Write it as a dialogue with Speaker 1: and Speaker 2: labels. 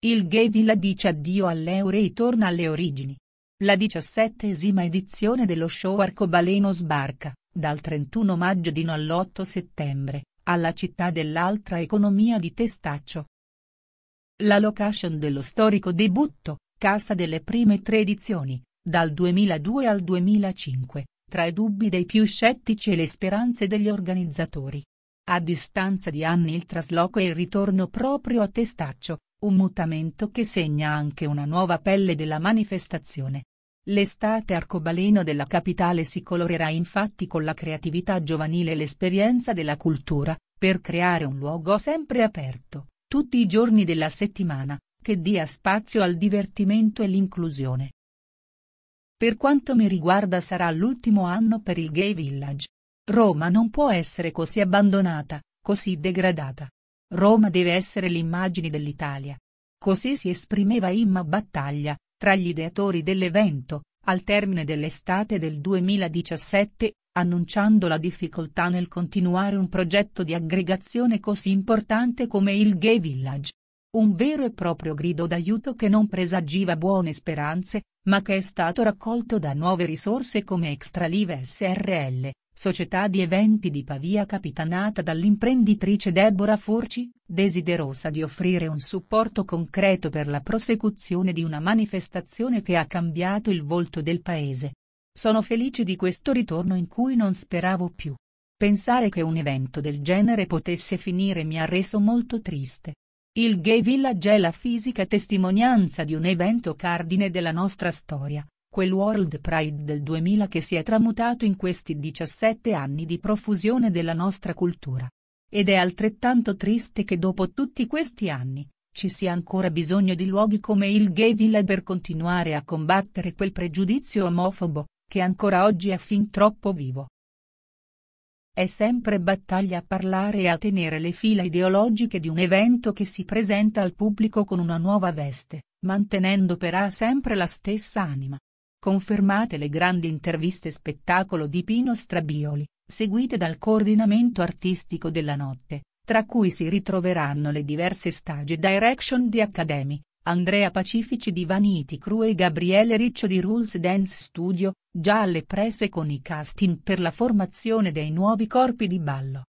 Speaker 1: Il Gay Villa dice addio all'euro e torna alle origini. La diciassettesima edizione dello show Arcobaleno sbarca, dal 31 maggio fino all'8 settembre, alla città dell'altra economia di Testaccio. La location dello storico debutto, casa delle prime tre edizioni, dal 2002 al 2005, tra i dubbi dei più scettici e le speranze degli organizzatori. A distanza di anni il trasloco e il ritorno proprio a Testaccio, un mutamento che segna anche una nuova pelle della manifestazione. L'estate arcobaleno della capitale si colorerà infatti con la creatività giovanile e l'esperienza della cultura, per creare un luogo sempre aperto, tutti i giorni della settimana, che dia spazio al divertimento e l'inclusione. Per quanto mi riguarda sarà l'ultimo anno per il Gay Village. Roma non può essere così abbandonata, così degradata. Roma deve essere l'immagine dell'Italia. Così si esprimeva Imma Battaglia, tra gli ideatori dell'evento, al termine dell'estate del 2017, annunciando la difficoltà nel continuare un progetto di aggregazione così importante come il Gay Village. Un vero e proprio grido d'aiuto che non presagiva buone speranze, ma che è stato raccolto da nuove risorse come Extralive SRL, società di eventi di Pavia capitanata dall'imprenditrice Deborah Forci, desiderosa di offrire un supporto concreto per la prosecuzione di una manifestazione che ha cambiato il volto del paese. Sono felice di questo ritorno in cui non speravo più. Pensare che un evento del genere potesse finire mi ha reso molto triste. Il Gay Village è la fisica testimonianza di un evento cardine della nostra storia, Quel World Pride del 2000 che si è tramutato in questi 17 anni di profusione della nostra cultura. Ed è altrettanto triste che dopo tutti questi anni, ci sia ancora bisogno di luoghi come il Gay Village per continuare a combattere quel pregiudizio omofobo, che ancora oggi è fin troppo vivo. È sempre battaglia a parlare e a tenere le fila ideologiche di un evento che si presenta al pubblico con una nuova veste, mantenendo però sempre la stessa anima, Confermate le grandi interviste spettacolo di Pino Strabioli, seguite dal coordinamento artistico della notte, tra cui si ritroveranno le diverse stage direction di Academy, Andrea Pacifici di Vanity Crew e Gabriele Riccio di Rules Dance Studio, già alle prese con i casting per la formazione dei nuovi corpi di ballo.